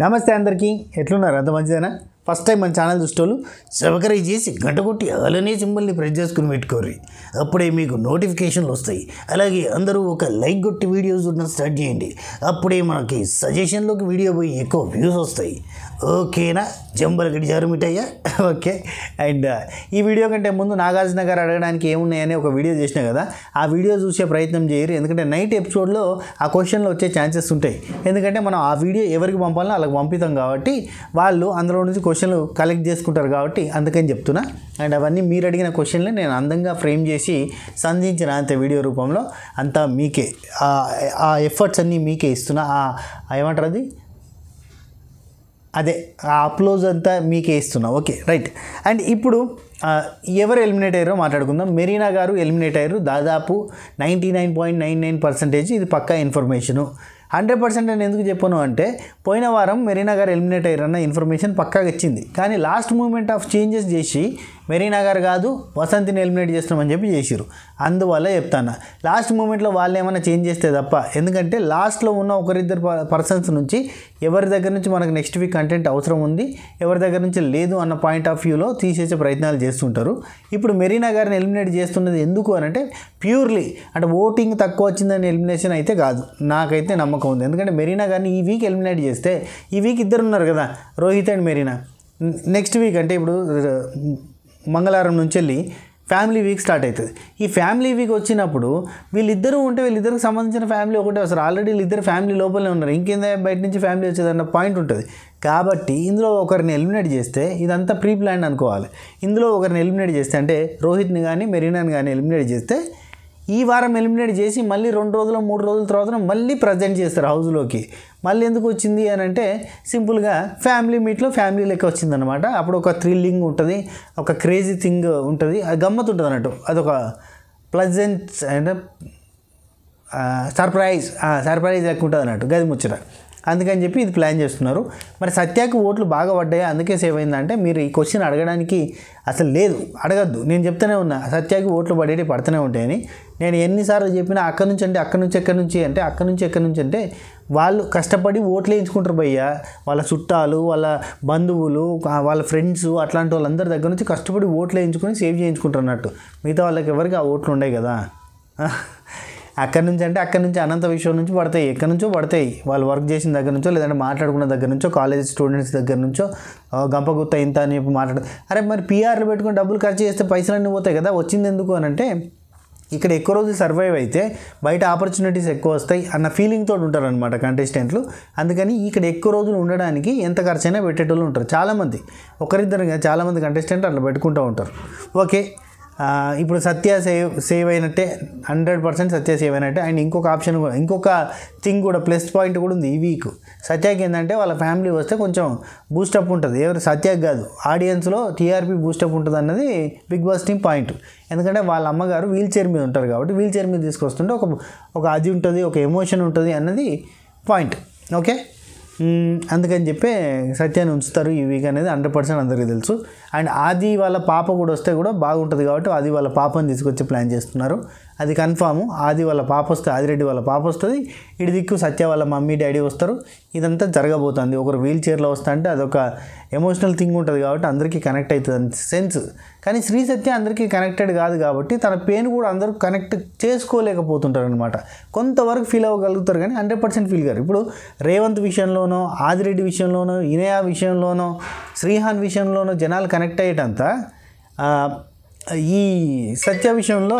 నమస్తే అందరికీ ఎట్లున్నారు అంత మంచిదేనా ఫస్ట్ టైం మన ఛానల్ చూసేవాళ్ళు సబ్స్క్రైబ్ చేసి గంట కొట్టి అలానే సింబల్ని ప్రెస్ చేసుకుని పెట్టుకోర్రి అప్పుడే మీకు నోటిఫికేషన్లు వస్తాయి అలాగే అందరూ ఒక లైక్ కొట్టి వీడియోస్ చూడడం స్టార్ట్ చేయండి అప్పుడే మనకి సజెషన్లోకి వీడియో పోయి ఎక్కువ వ్యూస్ వస్తాయి ఓకేనా జంబలు గడిచారు మిఠయ్య ఓకే అండ్ ఈ వీడియో కంటే ముందు నాగార్జున గారు అడగడానికి ఏమున్నాయని ఒక వీడియో చేసినా కదా ఆ వీడియో చూసే ప్రయత్నం చేయరు ఎందుకంటే నైట్ ఎపిసోడ్లో ఆ క్వశ్చన్లు వచ్చే ఛాన్సెస్ ఉంటాయి ఎందుకంటే మనం ఆ వీడియో ఎవరికి పంపాలో అలాగ పంపిస్తాం కాబట్టి వాళ్ళు అందులో నుంచి క్వశ్చన్లు కలెక్ట్ చేసుకుంటారు కాబట్టి అందుకని చెప్తున్నా అండ్ అవన్నీ మీరు అడిగిన క్వశ్చన్లు నేను అందంగా ఫ్రేమ్ చేసి సంధించిన అంత వీడియో రూపంలో అంతా మీకే ఆ ఎఫర్ట్స్ అన్నీ మీకే ఇస్తున్నా ఏమంటారు అది అదే ఆ అప్లోజ్ అంతా మీకే ఇస్తున్నా ఓకే రైట్ అండ్ ఇప్పుడు ఎవరు ఎలిమినేట్ అయ్యారో మాట్లాడుకుందాం మెరీనా గారు ఎలిమినేట్ అయ్యారు దాదాపు ninety nine point nine nine percentage ఇది పక్కా ఇన్ఫర్మేషను హండ్రెడ్ పర్సెంట్ నేను ఎందుకు చెప్పాను అంటే పోయిన వారం మెరీనా గారు ఎలిమినేట్ అయ్యారన్న ఇన్ఫర్మేషన్ పక్కాగా వచ్చింది కానీ లాస్ట్ మూమెంట్ ఆఫ్ చేంజెస్ చేసి మెరీనగర్ కాదు వసంతిని ఎలిమినేట్ చేస్తున్నామని చెప్పి చేసిరు అందువల్ల చెప్తాను లాస్ట్ మూమెంట్లో వాళ్ళు ఏమైనా చేంజ్ చేస్తే తప్ప ఎందుకంటే లాస్ట్లో ఉన్న ఒకరిద్దరు పర్సన్స్ నుంచి ఎవరి దగ్గర నుంచి మనకు నెక్స్ట్ వీక్ కంటెంట్ అవసరం ఉంది ఎవరి దగ్గర నుంచి లేదు అన్న పాయింట్ ఆఫ్ వ్యూలో తీసేసే ప్రయత్నాలు చేస్తుంటారు ఇప్పుడు మెరీనా ఎలిమినేట్ చేస్తున్నది ఎందుకు అని అంటే ప్యూర్లీ అంటే ఓటింగ్ తక్కువ వచ్చిందని ఎలిమినేషన్ అయితే కాదు నాకైతే నమ్మకం ఉంది ఎందుకంటే మెరీనా ఈ వీక్ ఎలిమినేట్ చేస్తే ఈ వీక్ ఇద్దరు ఉన్నారు కదా Rohit and Marina next week అంటే ఇప్పుడు మంగళవారం నుంచి వెళ్ళి ఫ్యామిలీ వీక్ స్టార్ట్ అవుతుంది ఈ ఫ్యామిలీ వీక్ వచ్చినప్పుడు వీళ్ళిద్దరూ ఉంటే వీళ్ళిద్దరికి సంబంధించిన ఫ్యామిలీ ఒకటే అసలు ఆల్రెడీ వీళ్ళిద్దరు ఫ్యామిలీ లోపలనే ఉన్నారు ఇంకేంద బయట నుంచి ఫ్యామిలీ వచ్చేదన్న పాయింట్ ఉంటుంది కాబట్టి ఇందులో ఒకరిని ఎలిమినేట్ చేస్తే ఇదంతా ప్రీ ప్లాన్ అనుకోవాలి ఇందులో ఒకరిని ఎలిమినేట్ చేస్తే అంటే రోహిత్ని కానీ మెరీనాని కానీ ఎలిమినేట్ చేస్తే ఈ వారం ఎలిమినేట్ చేసి మళ్ళీ రెండు రోజులు మూడు రోజుల తర్వాత మళ్ళీ ప్రజెంట్ చేస్తారు హౌస్లోకి మళ్ళీ ఎందుకు వచ్చింది అని అంటే సింపుల్గా ఫ్యామిలీ మీట్లో ఫ్యామిలీ లెక్క వచ్చిందనమాట అప్పుడు ఒక థ్రిల్లింగ్ ఉంటుంది ఒక క్రేజీ థింగ్ ఉంటుంది అది గమ్మత్ ఉంటుంది అన్నట్టు అదొక ప్లజెంట్ అంటే సర్ప్రైజ్ సర్ప్రైజ్ లెక్క ఉంటుంది అన్నట్టు గది ముచ్చట అందుకని చెప్పి ఇది ప్లాన్ చేస్తున్నారు మరి సత్యాకి ఓట్లు బాగా పడ్డాయి అందుకే సేవ్ అయిందంటే మీరు ఈ క్వశ్చన్ అడగడానికి అసలు లేదు అడగద్దు నేను చెప్తూనే ఉన్నా సత్యాకి ఓట్లు పడేటి పడుతూనే ఉంటాయని నేను ఎన్నిసార్లు చెప్పినా అక్కడి నుంచి అంటే అక్కడి నుంచి ఎక్కడి నుంచి అంటే అక్కడి నుంచి ఎక్కడి నుంచి అంటే వాళ్ళు కష్టపడి ఓట్లు వేయించుకుంటారు భయ్య వాళ్ళ చుట్టాలు వాళ్ళ బంధువులు వాళ్ళ ఫ్రెండ్స్ అట్లాంటి వాళ్ళందరి దగ్గర నుంచి కష్టపడి ఓట్లు వేయించుకొని సేవ్ చేయించుకుంటారు అన్నట్టు మిగతా వాళ్ళకి ఎవరికి ఆ ఓట్లు ఉండే కదా అక్కడి నుంచి అంటే అక్కడి నుంచి అనంత విషయం నుంచి పడతాయి ఎక్కడి నుంచో పడతాయి వాళ్ళు వర్క్ చేసిన దగ్గర నుంచో లేదంటే మాట్లాడుకున్న దగ్గర నుంచో కాలేజ్ స్టూడెంట్స్ దగ్గర నుంచో గంపగుత్త ఇంత అని చెప్పి మాట్లాడు అరే మరి పీఆర్లు పెట్టుకుని డబ్బులు ఖర్చు చేస్తే పైసలన్నీ పోతాయి కదా వచ్చింది ఎందుకు అని అంటే ఇక్కడ ఎక్కువ రోజులు సర్వైవ్ అయితే బయట ఆపర్చునిటీస్ ఎక్కువ వస్తాయి అన్న ఫీలింగ్తో ఉంటారనమాట కంటెస్టెంట్లు అందుకని ఇక్కడ ఎక్కువ రోజులు ఉండడానికి ఎంత ఖర్చైనా పెట్టేటోళ్ళు ఉంటారు చాలామంది ఒకరిద్దరు చాలామంది కంటెస్టెంట్ అట్లా పెట్టుకుంటూ ఉంటారు ఓకే ఇప్పుడు సత్య సేవ్ సేవ్ అయినట్టే హండ్రెడ్ పర్సెంట్ సత్య సేవ్ అయినట్టే అండ్ ఇంకొక ఆప్షన్ కూడా ఇంకొక థింగ్ కూడా ప్లస్ పాయింట్ కూడా ఉంది ఈ వీక్ సత్యాకి ఏంటంటే వాళ్ళ ఫ్యామిలీ వస్తే కొంచెం బూస్టప్ ఉంటుంది ఎవరు సత్యాకి కాదు ఆడియన్స్లో టీఆర్పీ బూస్టప్ ఉంటుంది అన్నది బిగ్ బాస్ టీమ్ పాయింట్ ఎందుకంటే వాళ్ళ అమ్మగారు వీల్ చైర్ మీద ఉంటారు కాబట్టి వీల్ చైర్ మీద తీసుకొస్తుంటే ఒక ఒక అది ఉంటుంది ఒక ఎమోషన్ ఉంటుంది అన్నది పాయింట్ ఓకే అందుకని చెప్పి సత్యాన్ని ఉంచుతారు ఈ వీక్ అనేది హండ్రెడ్ పర్సెంట్ అందరికీ తెలుసు అండ్ ఆది వాళ్ళ పాప కూడా వస్తే కూడా బాగుంటుంది కాబట్టి ఆది వాళ్ళ పాపను తీసుకొచ్చి ప్లాన్ చేస్తున్నారు అది కన్ఫామ్ ఆది వాళ్ళ పాప వస్తుంది ఆదిరెడ్డి వాళ్ళ పాప వస్తుంది ఇటు దిక్కు సత్య వాళ్ళ మమ్మీ డాడీ వస్తారు ఇదంతా జరగబోతుంది ఒకరు వీల్ చైర్లో వస్తా అంటే అదొక ఎమోషనల్ థింగ్ ఉంటుంది కాబట్టి అందరికీ కనెక్ట్ అవుతుంది సెన్స్ కానీ శ్రీ సత్య అందరికీ కనెక్టెడ్ కాదు కాబట్టి తన పెయిన్ కూడా అందరూ కనెక్ట్ చేసుకోలేకపోతుంటారు అనమాట కొంతవరకు ఫీల్ అవ్వగలుగుతారు కానీ హండ్రెడ్ పర్సెంట్ ఫీల్ కారు ఇప్పుడు రేవంత్ విషయంలోనో ఆదిరెడ్డి విషయంలోనో ఇనయా విషయంలోనో శ్రీహాన్ విషయంలోనో జనాలు కనెక్ట్ అయ్యేటంతా ఈ సత్య విషయంలో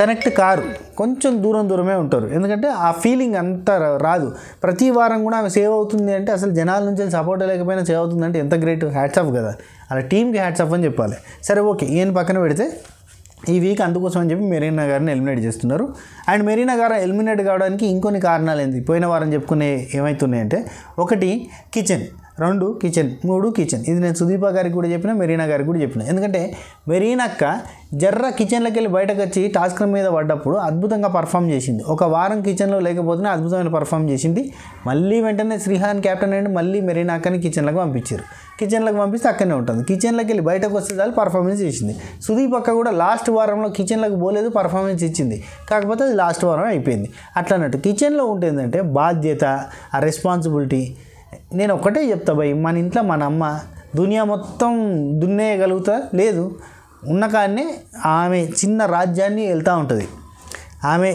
కనెక్ట్ కారు కొంచెం దూరం దూరమే ఉంటారు ఎందుకంటే ఆ ఫీలింగ్ అంత రాదు ప్రతి వారం కూడా ఆమె సేవ్ అవుతుంది అంటే అసలు జనాల నుంచి సపోర్ట్ లేకపోయినా సేవ్ అవుతుంది అంటే ఎంత గ్రేట్ హ్యాట్స్ ఆఫ్ కదా అలా టీంకి హ్యాట్స్ అని చెప్పాలి సరే ఓకే ఈయన పక్కన పెడితే ఈ వీక్ అందుకోసం అని చెప్పి మెరీనా గారిని ఎలిమినేట్ చేస్తున్నారు అండ్ మెరీనా గారు ఎలిమినేట్ కావడానికి ఇంకొన్ని కారణాలు ఏంటి పోయిన వారం చెప్పుకునే ఏమవుతున్నాయంటే ఒకటి కిచెన్ రెండు కిచెన్ మూడు కిచెన్ ఇది నేను సుదీప గారికి కూడా చెప్పిన మెరీనా గారికి కూడా చెప్పిన ఎందుకంటే మెరీనక్క జర్ర కిచెన్లోకి వెళ్ళి బయటకు వచ్చి టాస్క్ మీద పడ్డప్పుడు అద్భుతంగా పర్ఫామ్ చేసింది ఒక వారం కిచెన్లో లేకపోతేనే అద్భుతమైన పర్ఫామ్ చేసింది మళ్ళీ వెంటనే శ్రీహాన్ కెప్టెన్ అండ్ మళ్ళీ మెరీనాక్కని కిచెన్లకు పంపించారు కిచెన్లకు పంపిస్తే అక్కడనే ఉంటుంది కిచెన్లోకి వెళ్ళి బయటకు వస్తే చాలు పర్ఫార్మెన్స్ చేసింది సుదీప్ అక్క కూడా లాస్ట్ వారంలో కిచెన్లకు పోలేదు పర్ఫార్మెన్స్ ఇచ్చింది కాకపోతే అది లాస్ట్ వారం అయిపోయింది అట్లన్నట్టు కిచెన్లో ఉంటుందంటే బాధ్యత ఆ రెస్పాన్సిబిలిటీ నేను ఒక్కటే చెప్తా భయ్ మన ఇంట్లో మన అమ్మ దునియా మొత్తం దున్నేయగలుగుతా లేదు ఉన్న కానీ ఆమె చిన్న రాజ్యాన్ని వెళ్తూ ఉంటుంది ఆమె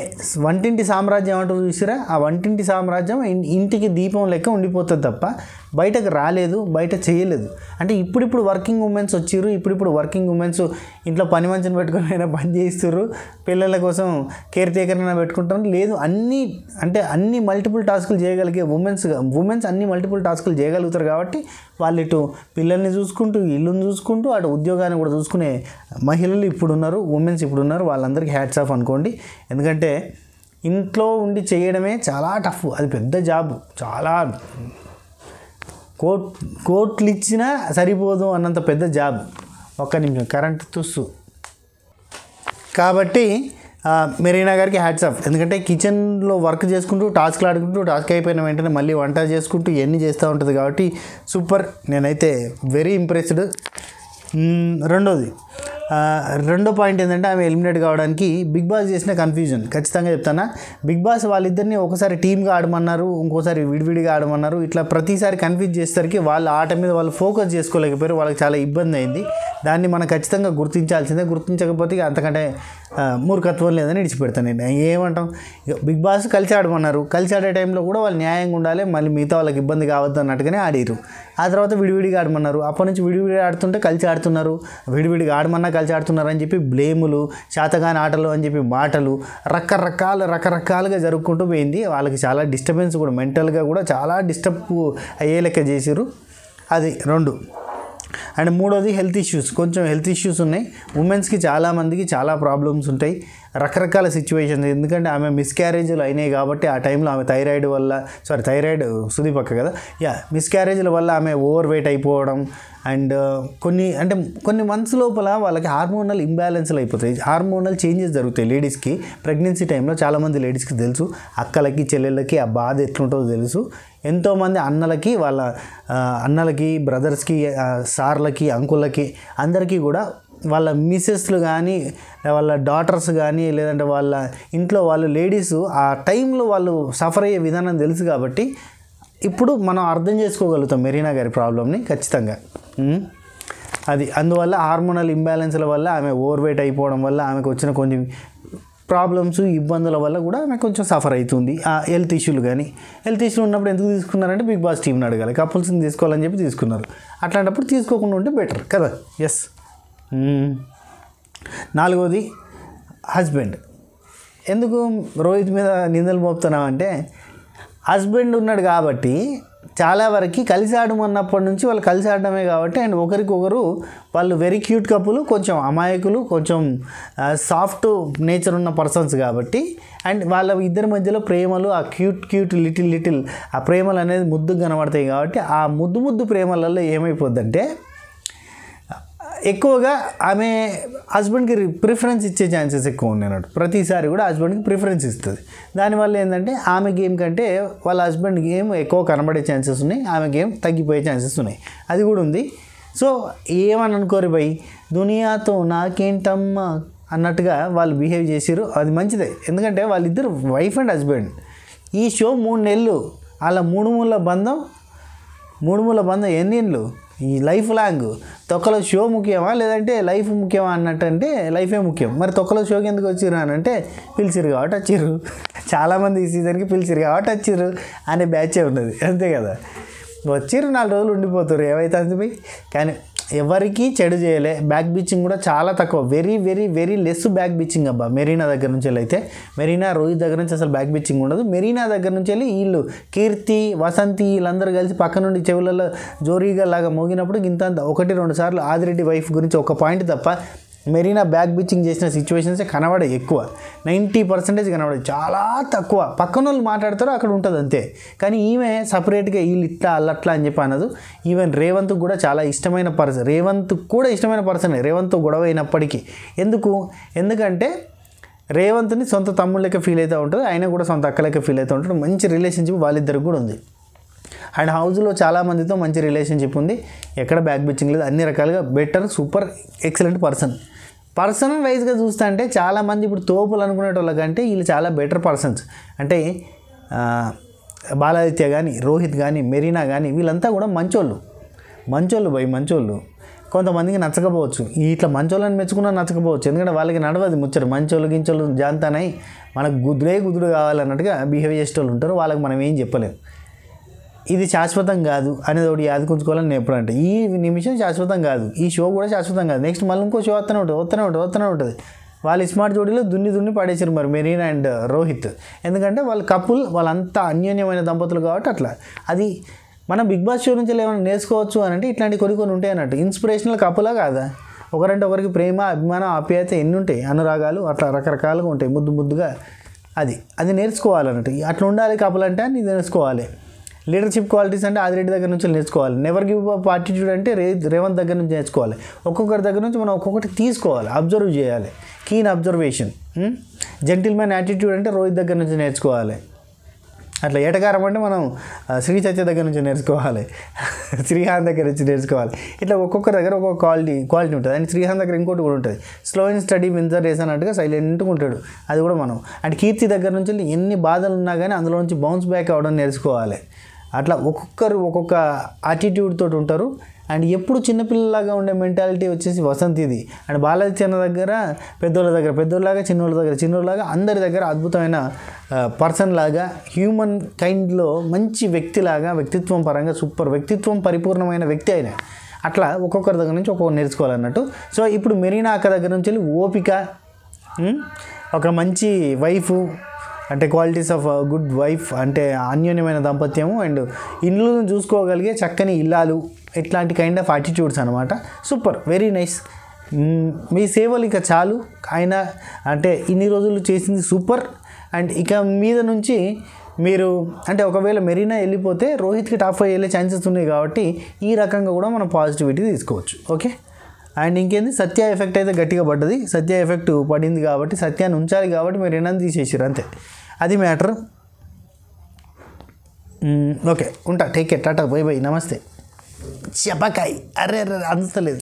వంటింటి సామ్రాజ్యం అంటూ చూసిరా ఆ వంటింటి సామ్రాజ్యం ఇంటికి దీపం లెక్క ఉండిపోతుంది తప్ప బయటకు రాలేదు బయట చేయలేదు అంటే ఇప్పుడిప్పుడు వర్కింగ్ ఉమెన్స్ వచ్చిర్రు ఇప్పుడిప్పుడు వర్కింగ్ ఉమెన్స్ ఇంట్లో పని మంచిని పెట్టుకుని అయినా పని చేయిస్తారు పిల్లల కోసం కేర్ టేకర్ అయినా పెట్టుకుంటారు లేదు అన్ని అంటే అన్ని మల్టిపుల్ టాస్కులు చేయగలిగే ఉమెన్స్ ఉమెన్స్ అన్ని మల్టిపుల్ టాస్కులు చేయగలుగుతారు కాబట్టి వాళ్ళు ఇటు పిల్లల్ని చూసుకుంటూ ఇల్లుని చూసుకుంటూ అటు ఉద్యోగాన్ని కూడా చూసుకునే మహిళలు ఇప్పుడున్నారు ఉమెన్స్ ఇప్పుడున్నారు వాళ్ళందరికీ హ్యాట్స్ ఆఫ్ అనుకోండి ఎందుకంటే ఇంట్లో ఉండి చేయడమే చాలా టఫ్ అది పెద్ద జాబ్ చాలా కోట్ కోట్లు ఇచ్చినా సరిపోదు అన్నంత పెద్ద జాబ్ ఒక్క నిమిషం కరెంట్ తుస్సు కాబట్టి మెరీనా గారికి హ్యాట్స్ ఆఫ్ ఎందుకంటే కిచెన్లో వర్క్ చేసుకుంటూ టాస్క్లు ఆడుకుంటూ టాస్క్ అయిపోయిన వెంటనే మళ్ళీ వంట చేసుకుంటూ ఇవన్నీ చేస్తూ ఉంటుంది కాబట్టి సూపర్ నేనైతే వెరీ ఇంప్రెస్డ్ రెండోది రెండో పాయింట్ ఏంటంటే ఆమె ఎలిమినేట్ కావడానికి బిగ్ బాస్ చేసిన కన్ఫ్యూజన్ ఖచ్చితంగా చెప్తానా బిగ్ బాస్ వాళ్ళిద్దరిని ఒకసారి టీమ్గా ఆడమన్నారు ఇంకోసారి విడివిడిగా ఆడమన్నారు ఇట్లా ప్రతిసారి కన్ఫ్యూజ్ చేసేసరికి వాళ్ళు ఆట మీద వాళ్ళు ఫోకస్ చేసుకోలేకపోయారు వాళ్ళకి చాలా ఇబ్బంది అయింది దాన్ని మనం ఖచ్చితంగా గుర్తించాల్సిందే గుర్తించకపోతే అంతకంటే మూర్ఖత్వం లేదని విడిచిపెడతాను నేను ఏమంటాం బిగ్ బాస్ కలిసి ఆడమన్నారు కలిసి ఆడే టైంలో కూడా వాళ్ళు న్యాయంగా ఉండాలి మళ్ళీ మిగతా వాళ్ళకి ఇబ్బంది కావద్దు అన్నట్టుగానే ఆడిరు ఆ తర్వాత విడివిడిగా ఆడమన్నారు అప్పటి నుంచి విడివిడిగా ఆడుతుంటే కలిసి ఆడుతున్నారు విడివిడిగా ఆడమన్నా కలిసి ఆడుతున్నారు అని చెప్పి బ్లేములు శాతగాని ఆటలు అని చెప్పి మాటలు రకరకాల రకరకాలుగా జరుపుకుంటూ పోయింది వాళ్ళకి చాలా డిస్టర్బెన్స్ కూడా మెంటల్గా కూడా చాలా డిస్టర్బ్ అయ్యే లెక్క చేసిరు అది రెండు అండ్ మూడోది హెల్త్ ఇష్యూస్ కొంచెం హెల్త్ ఇష్యూస్ ఉన్నాయి ఉమెన్స్కి చాలామందికి చాలా ప్రాబ్లమ్స్ ఉంటాయి రకరకాల సిచ్యువేషన్స్ ఎందుకంటే ఆమె మిస్క్యారేజ్లు అయినాయి కాబట్టి ఆ టైంలో ఆమె థైరాయిడ్ వల్ల సారీ థైరాయిడ్ సుదీపక్క కదా యా మిస్క్యారేజ్ల వల్ల ఆమె ఓవర్ వెయిట్ అయిపోవడం అండ్ uh, కొన్ని అంటే కొన్ని మంత్స్ లోపల వాళ్ళకి హార్మోనల్ ఇంబ్యాలెన్స్లు అయిపోతాయి హార్మోనల్ చేంజెస్ జరుగుతాయి లేడీస్కి ప్రెగ్నెన్సీ టైంలో చాలామంది లేడీస్కి తెలుసు అక్కలకి చెల్లెళ్ళకి ఆ బాధ ఎట్లుంటుందో తెలుసు ఎంతోమంది అన్నలకి వాళ్ళ uh, అన్నలకి బ్రదర్స్కి uh, సార్లకి అంకులకి అందరికీ కూడా వాళ్ళ మిసెస్లు కానీ వాళ్ళ డాటర్స్ కానీ లేదంటే వాళ్ళ ఇంట్లో వాళ్ళు లేడీస్ ఆ టైంలో వాళ్ళు సఫర్ అయ్యే విధానం తెలుసు కాబట్టి ఇప్పుడు మనం అర్థం చేసుకోగలుగుతాం మెరీనా గారి ప్రాబ్లమ్ని ఖచ్చితంగా అది అందువల్ల హార్మోనల్ ఇంబ్యాలెన్స్ల వల్ల ఆమె ఓవర్ వెయిట్ అయిపోవడం వల్ల ఆమెకు వచ్చిన కొన్ని ప్రాబ్లమ్స్ ఇబ్బందుల వల్ల కూడా ఆమె కొంచెం సఫర్ అవుతుంది ఆ హెల్త్ ఇష్యూలు కానీ హెల్త్ ఇష్యూలు ఉన్నప్పుడు ఎందుకు తీసుకున్నారంటే బిగ్ బాస్ టీంని అడగాలి కపుల్స్ని తీసుకోవాలని చెప్పి తీసుకున్నారు అట్లాంటప్పుడు తీసుకోకుండా ఉంటే బెటర్ కదా ఎస్ నాలుగవది హస్బెండ్ ఎందుకు రోహిత్ మీద నిందలు మోపుతున్నాం అంటే హస్బెండ్ ఉన్నాడు కాబట్టి చాలా వరకు కలిసి ఆడమన్నప్పటి నుంచి వాళ్ళు కలిసి ఆడడమే కాబట్టి అండ్ ఒకరికొకరు వాళ్ళు వెరీ క్యూట్ కప్పులు కొంచెం అమాయకులు కొంచెం సాఫ్ట్ నేచర్ ఉన్న పర్సన్స్ కాబట్టి అండ్ వాళ్ళ ఇద్దరి మధ్యలో ప్రేమలు ఆ క్యూట్ క్యూట్ లిటిల్ లిటిల్ ఆ ప్రేమలు అనేది ముద్దు కనబడతాయి కాబట్టి ఆ ముద్దు ముద్దు ప్రేమలలో ఏమైపోద్దంటే ఎక్కువగా ఆమె హస్బెండ్కి ప్రిఫరెన్స్ ఇచ్చే ఛాన్సెస్ ఎక్కువ ఉన్నాయి అన్నట్టు ప్రతిసారి కూడా హస్బెండ్కి ప్రిఫరెన్స్ ఇస్తుంది దానివల్ల ఏంటంటే ఆమె గేమ్ కంటే వాళ్ళ హస్బెండ్ గేమ్ ఎక్కువ కనబడే ఛాన్సెస్ ఉన్నాయి ఆమె గేమ్ తగ్గిపోయే ఛాన్సెస్ ఉన్నాయి అది కూడా ఉంది సో ఏమని అనుకోరు భయ్ దునియాతో నాకేంటమ్మ అన్నట్టుగా వాళ్ళు బిహేవ్ చేసారు అది మంచిదే ఎందుకంటే వాళ్ళిద్దరు వైఫ్ అండ్ హస్బెండ్ ఈ షో మూడు నెలలు అలా మూడు మూల బంధం మూడు మూల బంధం ఎన్ని ఈ లైఫ్ లాంగ్ తొక్కలో షో ముఖ్యమా లేదంటే లైఫ్ ముఖ్యమా అన్నట్టు అంటే లైఫే ముఖ్యం మరి తొక్కలో షోకి ఎందుకు వచ్చిర్రు అని అంటే పిలిచిరు కాబట్టి వచ్చిర్రు చాలామంది ఈ సీజన్కి పిలిచిరు కాబట్టి వచ్చిర్రు అనే బ్యాచే ఉన్నది అంతే కదా వచ్చిర్రు నాలుగు రోజులు ఉండిపోతారు ఏమైతే అంతే కానీ ఎవరికీ చెడు చేయలే బ్యాక్ బీచింగ్ కూడా చాలా తక్కువ very very very less back bitching అబ్బా మెరీనా దగ్గర నుంచి అయితే మెరీనా రోహిత్ దగ్గర నుంచి అసలు బ్యాక్ బీచింగ్ ఉండదు మెరీనా దగ్గర నుంచి వెళ్ళి వీళ్ళు కీర్తి వసంతి వీళ్ళందరూ కలిసి పక్క నుండి చెవులలో జోరీగా లాగా మోగినప్పుడు ఇంత ఒకటి రెండు సార్లు ఆదిరెడ్డి వైఫ్ గురించి ఒక పాయింట్ తప్ప మెరీనా బ్యాక్ బిచ్చింగ్ చేసిన సిచ్యువేషన్సే కనబడే ఎక్కువ నైంటీ పర్సెంటేజ్ కనబడే చాలా తక్కువ పక్కన వాళ్ళు మాట్లాడతారో అక్కడ ఉంటుంది అంతే కానీ ఈమె సపరేట్గా వీళ్ళు ఇట్లా అల్లట్లా అని చెప్పి అనదు ఈవెన్ రేవంత్ కూడా చాలా ఇష్టమైన పర్సన్ రేవంత్ కూడా ఇష్టమైన పర్సన్ రేవంత్ గొడవ అయినప్పటికీ ఎందుకు ఎందుకంటే రేవంత్ని సొంత తమ్ముళ్ళకి ఫీల్ అవుతూ ఉంటుంది ఆయన కూడా సొంత అక్కలకి ఫీల్ అవుతూ ఉంటాడు మంచి రిలేషన్షిప్ వాళ్ళిద్దరు కూడా ఉంది అండ్ హౌజ్లో చాలామందితో మంచి రిలేషన్షిప్ ఉంది ఎక్కడ బ్యాక్ బిచ్చింగ్ లేదు అన్ని రకాలుగా better super excellent person personal వైజ్గా చూస్తా అంటే చాలామంది ఇప్పుడు తోపులు అనుకునే వాళ్ళకంటే వీళ్ళు చాలా బెటర్ పర్సన్స్ అంటే బాలాదిత్య కానీ రోహిత్ కానీ మెరీనా కానీ వీళ్ళంతా కూడా మంచోళ్ళు మంచోళ్ళు భయ్ మంచోళ్ళు కొంతమందికి నచ్చకపోవచ్చు ఇట్లా మంచోళ్ళని మెచ్చుకున్నా నచ్చకపోవచ్చు ఎందుకంటే వాళ్ళకి నడవదు ముచ్చరు మంచోళ్ళు గించోళ్ళు జాంతానై మనకు గుద్రే గుద్దుడు కావాలన్నట్టుగా బిహేవ్ వాళ్ళు ఉంటారు వాళ్ళకి మనం ఏం చెప్పలేము ఇది శాశ్వతం కాదు అనేది ఒకటి యాదకుంచుకోవాలని నేను ఎప్పుడు అంటే ఈ నిమిషం శాశ్వతం కాదు ఈ షో కూడా శాశ్వతం కాదు నెక్స్ట్ మళ్ళీ ఇంకో షో వస్తూనే ఉంటుంది వస్తూనే ఉంటుంది వస్తూనే ఉంటుంది వాళ్ళు స్మార్ట్ జోడీలో దున్ని దున్ని పడేసారు మరి మెరీన్ అండ్ రోహిత్ ఎందుకంటే వాళ్ళ కపుల్ వాళ్ళంతా అన్యోన్యమైన దంపతులు కాబట్టి అట్లా అది మనం బిగ్ బాస్ షో నుంచి ఏమైనా నేర్చుకోవచ్చు అని అంటే ఇట్లాంటి కొన్ని కొన్ని ఉంటాయి అన్నట్టు ఇన్స్పిరేషనల్ కపులా కాదా ఒకరంటే ఒకరికి ప్రేమ అభిమానం ఆప్యాయత ఎన్ని ఉంటాయి అనురాగాలు అట్లా రకరకాలుగా ఉంటాయి ముద్దు ముద్దుగా అది అది నేర్చుకోవాలన్నట్టు అట్లా ఉండాలి కపులంటే అని నేర్చుకోవాలి లీడర్షిప్ క్వాలిటీస్ అంటే ఆదిరెడ్డి దగ్గర నుంచి నేర్చుకోవాలి నెవర్ గివ్ అప్ యాటిట్యూడ్ అంటే రే రేవంత్ దగ్గర నుంచి నేర్చుకోవాలి ఒక్కొక్కరి దగ్గర నుంచి మనం ఒక్కొక్కటి తీసుకోవాలి అబ్జర్వ్ చేయాలి కీన్ అబ్జర్వేషన్ జెంటిల్మెన్ యాటిట్యూడ్ అంటే రోహిత్ దగ్గర నుంచి నేర్చుకోవాలి అట్లా ఏటగారం అంటే మనం శ్రీ చత్య దగ్గర నుంచి నేర్చుకోవాలి శ్రీహాన్ దగ్గర నుంచి నేర్చుకోవాలి ఇట్లా ఒక్కొక్కరి దగ్గర ఒక్కొక్క క్వాలిటీ క్వాలిటీ ఉంటుంది అండ్ శ్రీహాన్ దగ్గర ఇంకోటి కూడా ఉంటుంది slow in steady wins race అన్నట్టుగా సైలెంట్గా ఉంటాడు అది కూడా మనం అండ్ కీర్తి దగ్గర నుంచి ఎన్ని బాధలు ఉన్నా కానీ అందులో నుంచి బౌన్స్ బ్యాక్ అవ్వడం నేర్చుకోవాలి అట్లా ఒక్కొక్కరు ఒక్కొక్క యాటిట్యూడ్ తోటి ఉంటారు అండ్ ఎప్పుడు చిన్నపిల్లలాగా ఉండే మెంటాలిటీ వచ్చేసి వసంత్ ఇది అండ్ బాలాజీ చిన్న దగ్గర పెద్దోళ్ళ దగ్గర పెద్దోళ్ళలాగా చిన్నోళ్ళ దగ్గర చిన్నోళ్ళలాగా అందరి దగ్గర అద్భుతమైన పర్సన్ లాగా హ్యూమన్ కైండ్లో మంచి వ్యక్తిలాగా వ్యక్తిత్వం పరంగా సూపర్ వ్యక్తిత్వం పరిపూర్ణమైన వ్యక్తి ఆయన అట్లా ఒక్కొక్కరి దగ్గర నుంచి ఒక్కొక్కరు నేర్చుకోవాలన్నట్టు సో ఇప్పుడు మెరీనా అక్క దగ్గర నుంచి వెళ్ళి ఓపిక ఒక మంచి వైఫ్ అంటే క్వాలిటీస్ ఆఫ్ గుడ్ వైఫ్ అంటే అన్యోన్యమైన దాంపత్యము అండ్ ఇండ్లను చూసుకోగలిగే చక్కని ఇల్లాలు ఇట్లాంటి కైండ్ ఆఫ్ యాటిట్యూడ్స్ అనమాట సూపర్ వెరీ నైస్ మీ సేవలు ఇక చాలు ఆయన అంటే ఇన్ని రోజులు చేసింది సూపర్ అండ్ ఇక మీద నుంచి మీరు అంటే ఒకవేళ మెరీనా వెళ్ళిపోతే రోహిత్కి టాప్ ఫైవ్ వెళ్ళే ఛాన్సెస్ ఉన్నాయి కాబట్టి ఈ రకంగా కూడా మనం పాజిటివిటీ తీసుకోవచ్చు ఓకే అండ్ ఇంకేంది సత్య ఎఫెక్ట్ అయితే గట్టిగా పడ్డది సత్య ఎఫెక్ట్ పడింది కాబట్టి సత్యాన్ని ఉంచాలి కాబట్టి మీరు ఏమైనా తీసేసారు అంతే అది మ్యాటర్ ఓకే ఉంటా take care tata bye bye namaste చెప్పకాయ్ అరే అరే అందుతలేదు